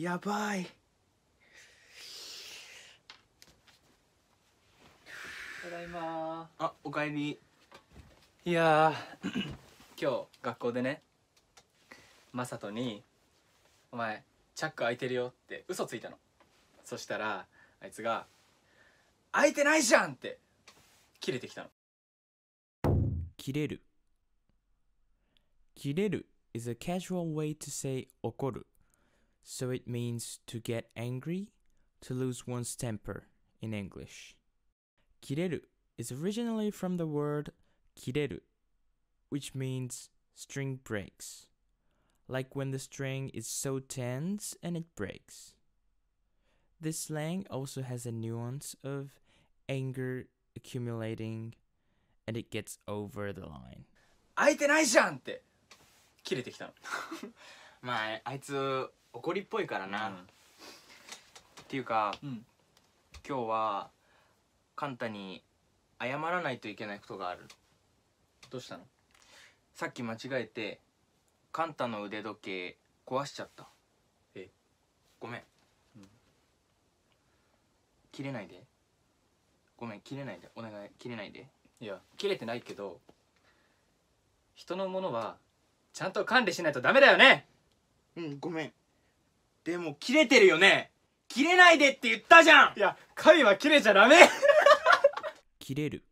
やばいただいまあおかえりいや 今日学校でねマサトに「お前チャック開いてるよ」って嘘ついたのそしたらあいつが「開いてないじゃん!」って切れてきたの切れる切れる is a casual way to say 怒る So it means to get angry, to lose one's temper in English. Kireru is originally from the word kireru, which means string breaks, like when the string is so tense and it breaks. This slang also has a nuance of anger accumulating and it gets over the line. 空いてないじゃんって切れてきたの。まあ、あいつ 怒りっぽいからな、うん、っていうか、うん、今日はカンタに謝らないといけないことがあるどうしたのさっき間違えてカンタの腕時計壊しちゃったえごめん、うん、切れないでごめん切れないでお願い切れないでいや切れてないけど人のものはちゃんと管理しないとダメだよねうんごめんでも切れてるよね切れないでって言ったじゃんいや、神は切れちゃダメ 切れる。